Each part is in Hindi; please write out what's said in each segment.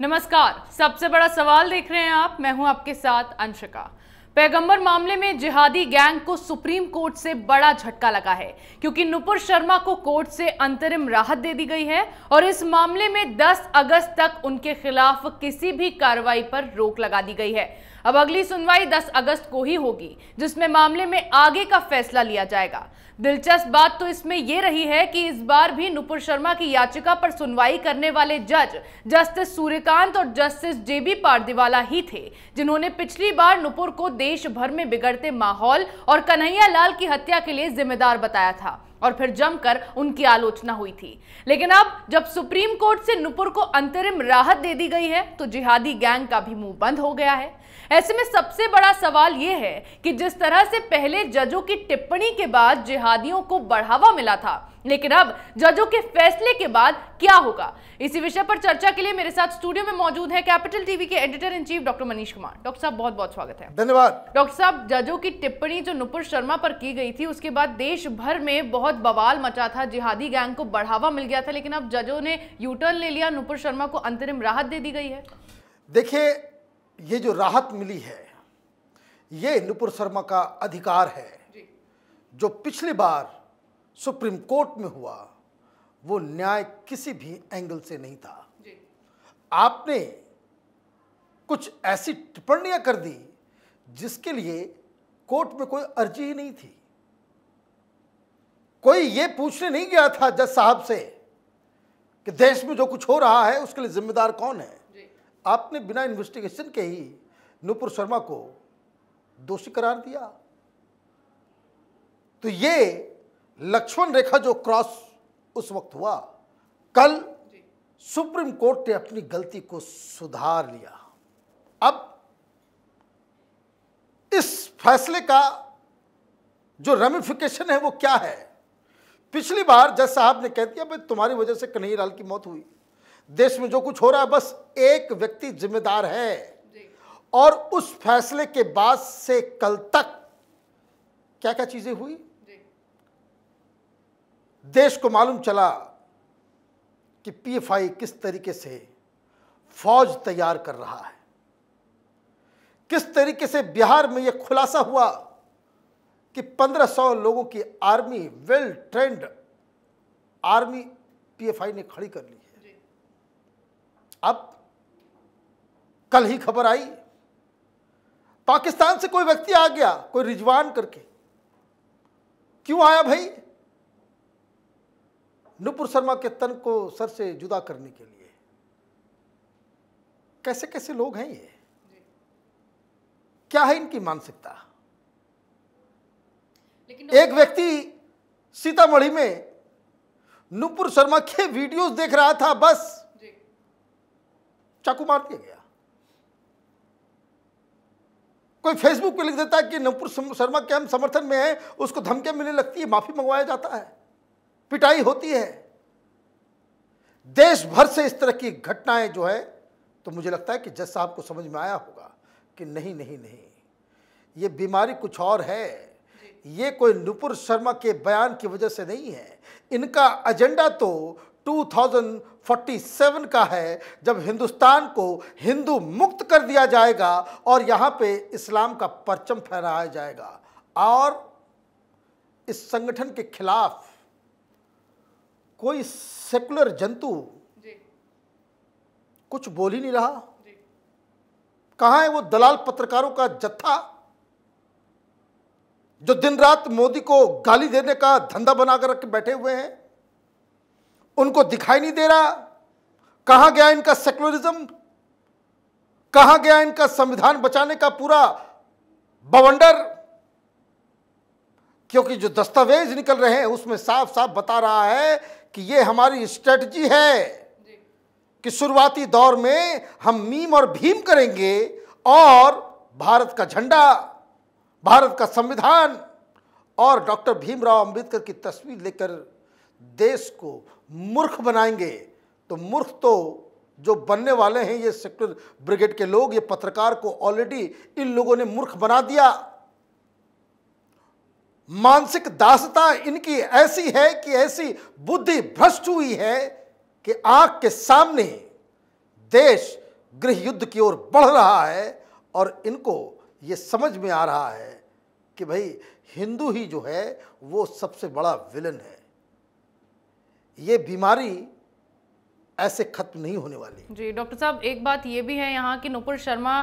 नमस्कार सबसे बड़ा सवाल देख रहे हैं आप मैं हूं आपके साथ अंशिका पैगंबर मामले में जिहादी गैंग को सुप्रीम कोर्ट से बड़ा झटका लगा है क्योंकि नुपुर शर्मा को कोर्ट से अंतरिम राहत दे दी गई है और इस मामले में 10 अगस्त तक उनके खिलाफ किसी भी कार्रवाई पर रोक लगा दी गई है अब अगली सुनवाई 10 अगस्त को ही होगी जिसमें मामले में आगे का फैसला लिया जाएगा दिलचस्प बात तो इसमें यह रही है कि इस बार भी नुपुर शर्मा की याचिका पर सुनवाई करने वाले जज जस्टिस सूर्यकांत और जस्टिस जेबी पारदीवाला ही थे जिन्होंने पिछली बार नुपुर को देश भर में बिगड़ते माहौल और कन्हैया लाल की हत्या के लिए जिम्मेदार बताया था और फिर जमकर उनकी आलोचना हुई थी लेकिन अब जब सुप्रीम कोर्ट से नुपुर को अंतरिम राहत दे दी गई है तो जिहादी गैंग का भी मुंह बंद हो गया है ऐसे में सबसे बड़ा सवाल यह है कि जिस तरह से पहले जजों की टिप्पणी के बाद जिहादियों को बढ़ावा मिला था लेकिन अब जजों के फैसले के बाद क्या होगा इसी विषय पर चर्चा के लिए मेरे साथ स्टूडियो में मौजूद है कैपिटल टीवी के editor in chief doctor Manish Kumar doctor साहब बहुत बहुत स्वागत है धन्यवाद डॉक्टर साहब जजों की टिप्पणी जो नुपुर शर्मा पर की गई थी उसके बाद देश भर में बहुत बवाल मचा था जिहादी गैंग को बढ़ावा मिल गया था लेकिन अब जजों ने यूटर्न ले लिया नुपुर शर्मा को अंतरिम राहत दे दी गई है देखिए ये जो राहत मिली है ये नुपुर शर्मा का अधिकार है जो पिछली बार सुप्रीम कोर्ट में हुआ वो न्याय किसी भी एंगल से नहीं था आपने कुछ ऐसी टिप्पणियां कर दी जिसके लिए कोर्ट में कोई अर्जी ही नहीं थी कोई ये पूछने नहीं गया था जज साहब से कि देश में जो कुछ हो रहा है उसके लिए जिम्मेदार कौन है आपने बिना इन्वेस्टिगेशन के ही नूपुर शर्मा को दोषी करार दिया तो ये लक्ष्मण रेखा जो क्रॉस उस वक्त हुआ कल सुप्रीम कोर्ट ने अपनी गलती को सुधार लिया अब इस फैसले का जो रेमिफिकेशन है वो क्या है पिछली बार जज साहब ने कह दिया भाई तुम्हारी वजह से कन्हैयालाल की मौत हुई देश में जो कुछ हो रहा है बस एक व्यक्ति जिम्मेदार है और उस फैसले के बाद से कल तक क्या क्या चीजें हुई देश को मालूम चला कि पीएफआई किस तरीके से फौज तैयार कर रहा है किस तरीके से बिहार में यह खुलासा हुआ कि 1500 लोगों की army well trained army PFI ने खड़ी कर ली है अब कल ही खबर आई पाकिस्तान से कोई व्यक्ति आ गया कोई रिजवान करके क्यों आया भाई नुपुर शर्मा के तन को सर से जुदा करने के लिए कैसे कैसे लोग हैं ये क्या है इनकी मानसिकता एक व्यक्ति सीतामढ़ी में नुपुर शर्मा के वीडियोस देख रहा था बस चाकू मार दिया गया कोई फेसबुक पे लिख देता है कि नवपुर शर्मा के हम समर्थन में है उसको धमकियां मिलने लगती है माफी मंगवाया जाता है पिटाई होती है देश भर से इस तरह की घटनाएं जो है तो मुझे लगता है कि जज साहब को समझ में आया होगा कि नहीं नहीं नहीं ये बीमारी कुछ और है ये कोई नुपुर शर्मा के बयान की वजह से नहीं है इनका एजेंडा तो 2047 का है जब हिंदुस्तान को हिंदू मुक्त कर दिया जाएगा और यहाँ पे इस्लाम का परचम फहराया जाएगा और इस संगठन के खिलाफ कोई सेकुलर जंतु कुछ बोल ही नहीं रहा कहाँ है वो दलाल पत्रकारों का जत्था जो दिन रात मोदी को गाली देने का धंधा बनाकर रख बैठे हुए हैं उनको दिखाई नहीं दे रहा कहां गया इनका सेक्युलरिज्म कहां गया इनका संविधान बचाने का पूरा बवंडर क्योंकि जो दस्तावेज निकल रहे हैं उसमें साफ साफ बता रहा है कि यह हमारी स्ट्रेटजी है कि शुरुआती दौर में हम मीम और भीम करेंगे और भारत का झंडा भारत का संविधान और डॉक्टर भीमराव अंबेडकर की तस्वीर लेकर देश को मूर्ख बनाएंगे तो मूर्ख तो जो बनने वाले हैं ये सेक्टर ब्रिगेड के लोग ये पत्रकार को ऑलरेडी इन लोगों ने मूर्ख बना दिया मानसिक दासता इनकी ऐसी है कि ऐसी बुद्धि भ्रष्ट हुई है कि आंख के सामने देश गृह युद्ध की ओर बढ़ रहा है और इनको ये समझ में आ रहा है कि भाई हिंदू ही जो है वो सबसे बड़ा विलन है ये बीमारी ऐसे खत्म नहीं होने वाली जी डॉक्टर साहब एक बात ये भी है यहाँ कि नुपुर शर्मा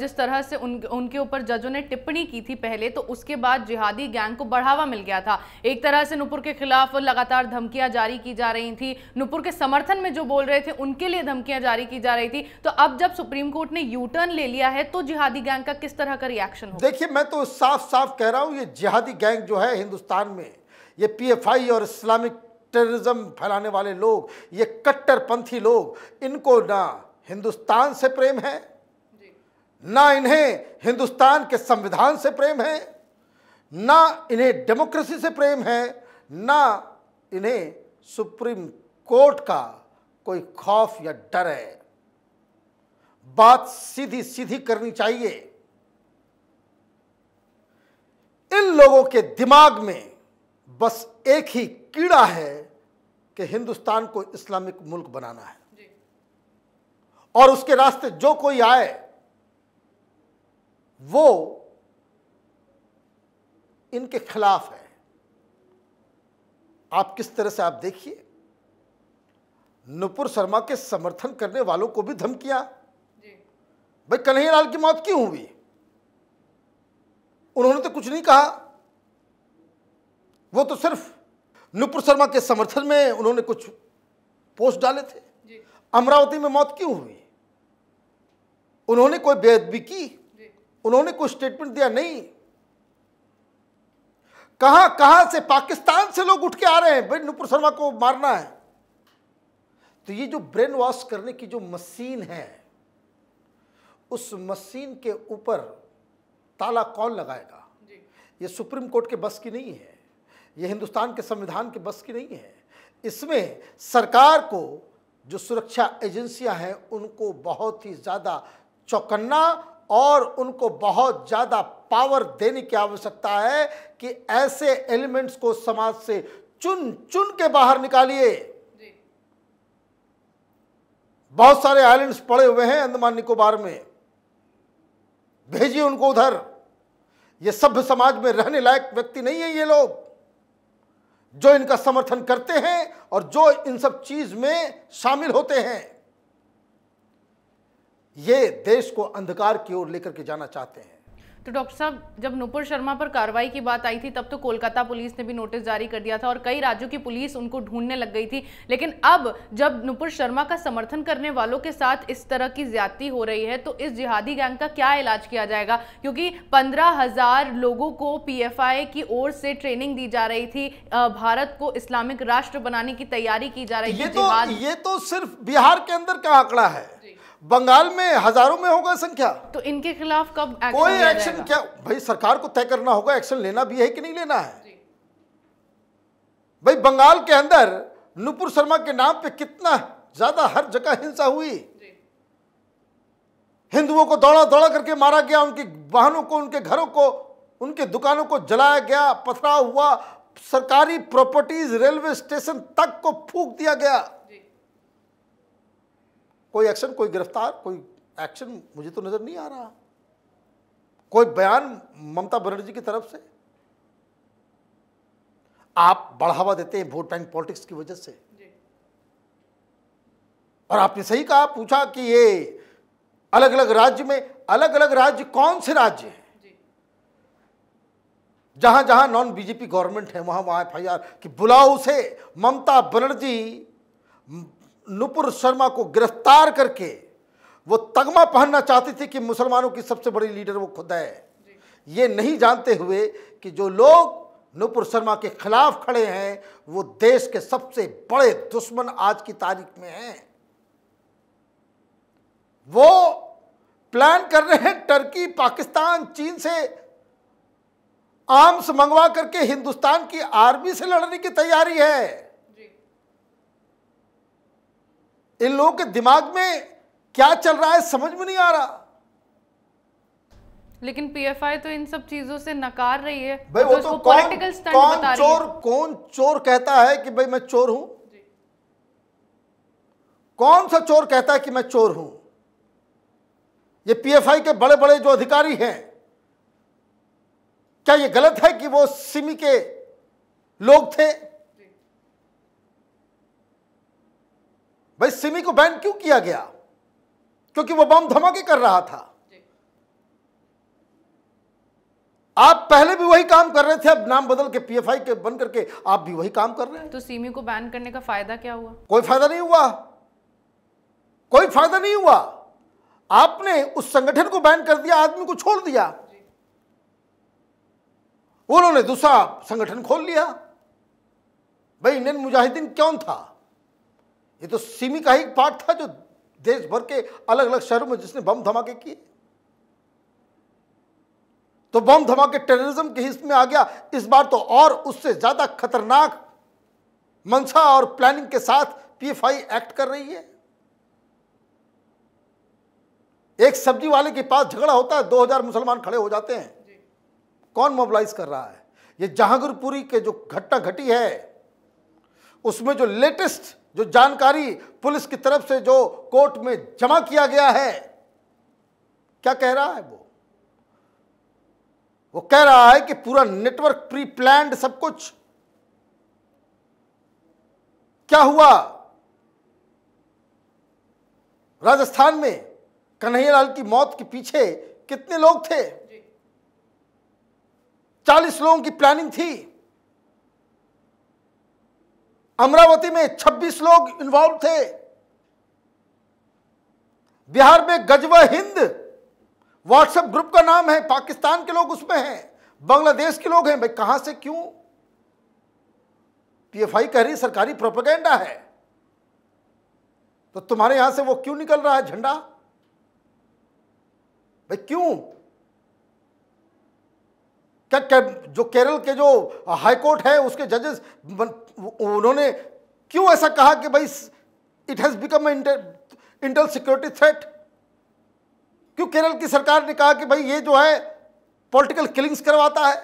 जिस तरह से उन उनके ऊपर जजों ने टिप्पणी की थी पहले तो उसके बाद जिहादी गैंग को बढ़ावा मिल गया था एक तरह से नुपुर के खिलाफ लगातार धमकियां जारी की जा रही थी नुपुर के समर्थन में जो बोल रहे थे उनके लिए धमकियां जारी की जा रही थी तो अब जब सुप्रीम कोर्ट ने यू टर्न ले लिया है तो जिहादी गैंग का किस तरह का रिएक्शन देखिए मैं तो साफ साफ कह रहा हूँ ये जिहादी गैंग जो है हिंदुस्तान में ये पी और इस्लामिक टेररिज्म फैलाने वाले लोग ये कट्टरपंथी लोग इनको ना हिंदुस्तान से प्रेम है ना इन्हें हिंदुस्तान के संविधान से प्रेम है ना इन्हें डेमोक्रेसी से प्रेम है ना इन्हें सुप्रीम कोर्ट का कोई खौफ या डर है बात सीधी सीधी करनी चाहिए इन लोगों के दिमाग में बस एक ही कीड़ा है कि हिंदुस्तान को इस्लामिक मुल्क बनाना है और उसके रास्ते जो कोई आए वो इनके खिलाफ है आप किस तरह से आप देखिए नुपुर शर्मा के समर्थन करने वालों को भी धमकियां भाई कन्हैयालाल की मौत क्यों हुई उन्होंने तो कुछ नहीं कहा वो तो सिर्फ नुपुर शर्मा के समर्थन में उन्होंने कुछ पोस्ट डाले थे अमरावती में मौत क्यों हुई उन्होंने कोई बेअदबी की उन्होंने कोई स्टेटमेंट दिया नहीं कहां कहां से पाकिस्तान से लोग उठ के आ रहे हैं भाई नुपुर शर्मा को मारना है तो ये जो ब्रेन वॉश करने की जो मशीन है उस मशीन के ऊपर ताला कौन लगाएगा ये सुप्रीम कोर्ट के बस की नहीं है ये हिंदुस्तान के संविधान के बस की नहीं है इसमें सरकार को जो सुरक्षा एजेंसियां हैं उनको बहुत ही ज़्यादा चौकन्ना और उनको बहुत ज़्यादा पावर देने की आवश्यकता है कि ऐसे एलिमेंट्स को समाज से चुन चुन के बाहर निकालिए बहुत सारे आइलैंड्स पड़े हुए हैं अंडमान निकोबार में भेजिए उनको उधर ये सभ्य समाज में रहने लायक व्यक्ति नहीं है ये लोग जो इनका समर्थन करते हैं और जो इन सब चीज में शामिल होते हैं ये देश को अंधकार की ओर लेकर के जाना चाहते हैं तो डॉक्टर साहब जब नुपुर शर्मा पर कार्रवाई की बात आई थी तब तो कोलकाता पुलिस ने भी नोटिस जारी कर दिया था और कई राज्यों की पुलिस उनको ढूंढने लग गई थी लेकिन अब जब नुपुर शर्मा का समर्थन करने वालों के साथ इस तरह की ज्यादती हो रही है तो इस जिहादी गैंग का क्या इलाज किया जाएगा क्योंकि पंद्रह हजार लोगों को पी की ओर से ट्रेनिंग दी जा रही थी भारत को इस्लामिक राष्ट्र बनाने की तैयारी की जा रही थी ये तो, ये तो सिर्फ बिहार के अंदर का आंकड़ा है बंगाल में हजारों में होगा संख्या तो इनके खिलाफ कब एक्शन कोई एक्शन क्या भाई सरकार को तय करना होगा एक्शन लेना भी है कि नहीं लेना है भाई बंगाल के अंदर नुपुर शर्मा के नाम पे कितना ज्यादा हर जगह हिंसा हुई हिंदुओं को दौड़ा दौड़ा करके मारा गया उनके वाहनों को उनके घरों को उनके दुकानों को जलाया गया पथराव हुआ सरकारी प्रॉपर्टीज रेलवे स्टेशन तक को फूक दिया गया कोई एक्शन कोई गिरफ्तार कोई एक्शन मुझे तो नज़र नहीं आ रहा कोई बयान ममता बनर्जी की तरफ से आप बढ़ावा देते हैं वोट बैंक पॉलिटिक्स की वजह से और आपने सही कहा पूछा कि ये अलग अलग राज्य में अलग अलग राज्य कौन से राज्य हैं जहां जहां नॉन बीजेपी गवर्नमेंट है वहां वहां एफ आई आर कि बुलाओ उसे ममता बनर्जी नुपुर शर्मा को गिरफ्तार करके वो तगमा पहनना चाहती थी कि मुसलमानों की सबसे बड़ी लीडर वो खुद है ये नहीं जानते हुए कि जो लोग नुपुर शर्मा के खिलाफ खड़े हैं वो देश के सबसे बड़े दुश्मन आज की तारीख में हैं वो प्लान कर रहे हैं टर्की पाकिस्तान चीन से आर्म्स मंगवा करके हिंदुस्तान की आर्मी से लड़ने की तैयारी है इन लोगों के दिमाग में क्या चल रहा है समझ में नहीं आ रहा लेकिन पीएफआई तो इन सब चीजों से नकार रही है भाई तो वो तो, कौन, कौन बता चोर कौन चोर कहता है कि भाई मैं चोर हूं कौन सा चोर कहता है कि मैं चोर हूं ये पीएफआई के बड़े बड़े जो अधिकारी हैं क्या ये गलत है कि वो सिमी के लोग थे भाई सिमी को बैन क्यों किया गया क्योंकि वो बम धमाके कर रहा था आप पहले भी वही काम कर रहे थे अब नाम बदल के पीएफआई के बन करके आप भी वही काम कर रहे हैं तो सीमी को बैन करने का फायदा क्या हुआ कोई फायदा नहीं हुआ कोई फायदा नहीं हुआ आपने उस संगठन को बैन कर दिया आदमी को छोड़ दिया उन्होंने दूसरा संगठन खोल लिया भाई इंडियन मुजाहिदीन कौन था ये तो सिमी का ही पार्ट था जो देश भर के अलग अलग शहरों में जिसने बम धमाके किए तो बम धमाके टेररिज्म के हिस्से में आ गया इस बार तो और उससे ज्यादा खतरनाक मंशा और प्लानिंग के साथ पीएफआई एक्ट कर रही है एक सब्जी वाले के पास झगड़ा होता है 2000 मुसलमान खड़े हो जाते हैं कौन मोबिलाइज कर रहा है ये जहांगीरपुरी के जो घटना घटी है उसमें जो लेटेस्ट जो जानकारी पुलिस की तरफ से जो कोर्ट में जमा किया गया है क्या कह रहा है वो वो कह रहा है कि पूरा नेटवर्क प्री प्लान सब कुछ क्या हुआ राजस्थान में कन्हैयालाल की मौत के पीछे कितने लोग थे चालीस लोगों की प्लानिंग थी अमरावती में 26 लोग इन्वॉल्व थे बिहार में गजवा हिंद व्हाट्सएप ग्रुप का नाम है पाकिस्तान के लोग उसमें हैं बांग्लादेश के लोग हैं भाई कहां से क्यों पीएफआई कह रही सरकारी प्रोपेगेंडा है तो तुम्हारे यहां से वो क्यों निकल रहा है झंडा भाई क्यों क्या के, जो केरल के जो हाईकोर्ट है उसके जजेस उन्होंने क्यों ऐसा कहा कि भाई it has become inter security threat क्यों केरल की सरकार ने कहा कि भाई ये जो है पॉलिटिकल किलिंग्स करवाता है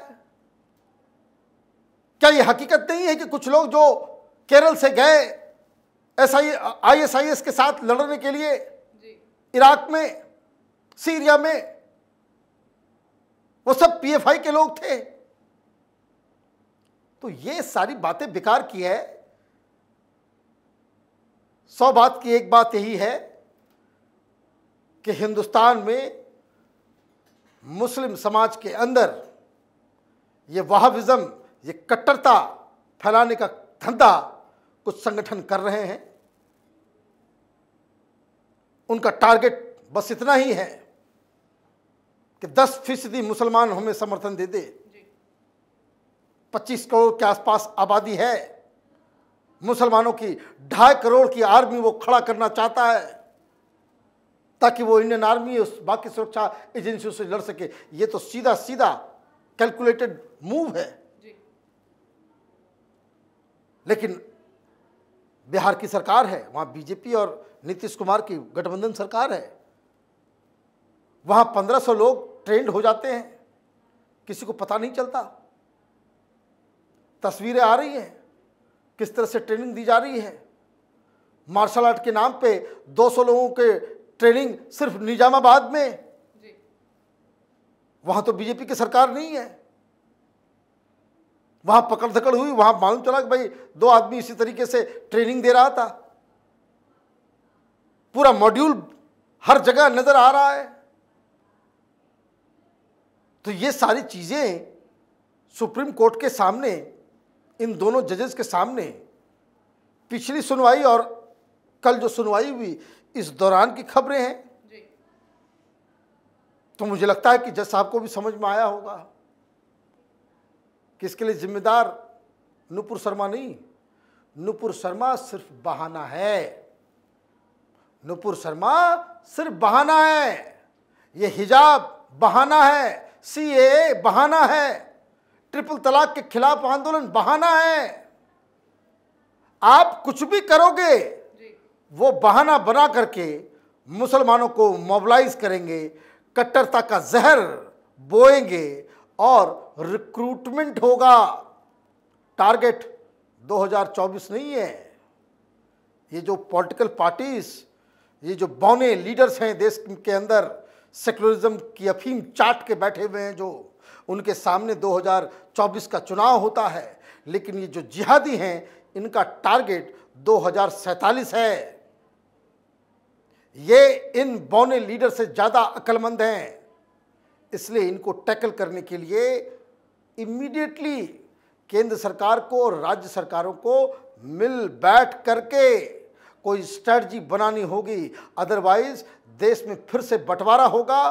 क्या ये हकीकत नहीं है कि कुछ लोग जो केरल से गए S I I S I S के साथ लड़ने के लिए इराक में सीरिया में वो सब पीएफआई के लोग थे तो ये सारी बातें बेकार की है सौ बात की एक बात यही है कि हिंदुस्तान में मुस्लिम समाज के अंदर ये वहाविज़म ये कट्टरता फैलाने का धंधा कुछ संगठन कर रहे हैं उनका टारगेट बस इतना ही है कि 10 फीसदी मुसलमान हमें समर्थन दे दे 25 करोड़ के आसपास आबादी है मुसलमानों की ढाई करोड़ की आर्मी वो खड़ा करना चाहता है ताकि वो इंडियन आर्मी उस बाकी सुरक्षा एजेंसियों से लड़ सके ये तो सीधा सीधा कैलकुलेटेड मूव है लेकिन बिहार की सरकार है वहाँ बीजेपी और नीतीश कुमार की गठबंधन सरकार है वहाँ पंद्रह सौ लोग ट्रेंड हो जाते हैं किसी को पता नहीं चलता तस्वीरें आ रही हैं किस तरह से ट्रेनिंग दी जा रही है मार्शल आर्ट के नाम पे 200 लोगों के ट्रेनिंग सिर्फ निजामाबाद में वहां तो बीजेपी की सरकार नहीं है वहां पकड़ धकड़ हुई वहां मालूम चला कि भाई दो आदमी इसी तरीके से ट्रेनिंग दे रहा था पूरा मॉड्यूल हर जगह नजर आ रहा है तो ये सारी चीज़ें सुप्रीम कोर्ट के सामने इन दोनों जजेस के सामने पिछली सुनवाई और कल जो सुनवाई हुई इस दौरान की खबरें हैं तो मुझे लगता है कि जज साहब को भी समझ में आया होगा कि इसके लिए जिम्मेदार नुपुर शर्मा नहीं नुपुर शर्मा सिर्फ बहाना है नुपुर शर्मा सिर्फ बहाना है ये हिजाब बहाना है ए बहाना है ट्रिपल तलाक के खिलाफ आंदोलन बहाना है आप कुछ भी करोगे वो बहाना बना करके मुसलमानों को मोबलाइज करेंगे कट्टरता का जहर बोएंगे और रिक्रूटमेंट होगा टारगेट 2024 नहीं है ये जो पॉलिटिकल पार्टीज ये जो बौने लीडर्स हैं देश के अंदर सेकुलरिज्म की अफीम चाट के बैठे हुए हैं जो उनके सामने 2024 का चुनाव होता है लेकिन ये जो जिहादी हैं इनका टारगेट दो है ये इन बौने लीडर से ज़्यादा अक्लमंद हैं इसलिए इनको टैकल करने के लिए इमीडिएटली केंद्र सरकार को और राज्य सरकारों को मिल बैठ करके कोई स्ट्रैटी बनानी होगी अदरवाइज देश में फिर से बंटवारा होगा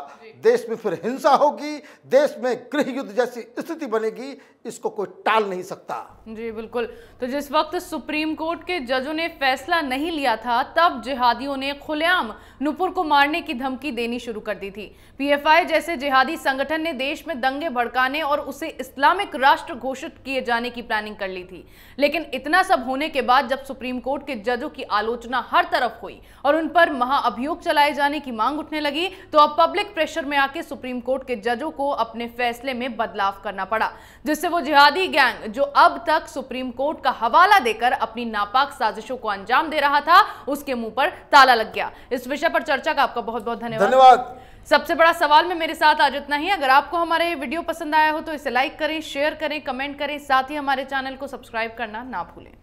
देश में फिर हिंसा होगी देश में गृह युद्ध जैसी स्थिति बनेगी इसको कोई टाल नहीं सकता जी बिल्कुल तो जिस वक्त सुप्रीम कोर्ट के जजों ने फैसला नहीं लिया था तब जिहादियों ने खुलेआम नुपुर को मारने की धमकी देनी शुरू कर दी थी पीएफआई जैसे जिहादी संगठन ने देश में दंगे भड़काने और उसे इस्लामिक राष्ट्र घोषित किए जाने की प्लानिंग कर ली थी लेकिन इतना सब होने के बाद जब सुप्रीम कोर्ट के जजों की आलोचना हर तरफ हुई और उन पर महाअभियोग चलाए जाने की मांग उठने लगी तो अब पब्लिक प्रेशर में आके सुप्रीम कोर्ट के जजों को अपने फैसले में बदलाव करना पड़ा जिससे वो जिहादी गैंग जो अब तक सुप्रीम कोर्ट का हवाला देकर अपनी नापाक साजिशों को अंजाम दे रहा था उसके मुंह पर ताला लग गया इस विषय पर चर्चा का आपका बहुत बहुत धन्यवाद धन्यवाद सबसे बड़ा सवाल में मेरे साथ आज इतना ही अगर आपको हमारे वीडियो पसंद आया हो तो इसे लाइक करें शेयर करें कमेंट करें साथ ही हमारे चैनल को सब्सक्राइब करना ना भूलें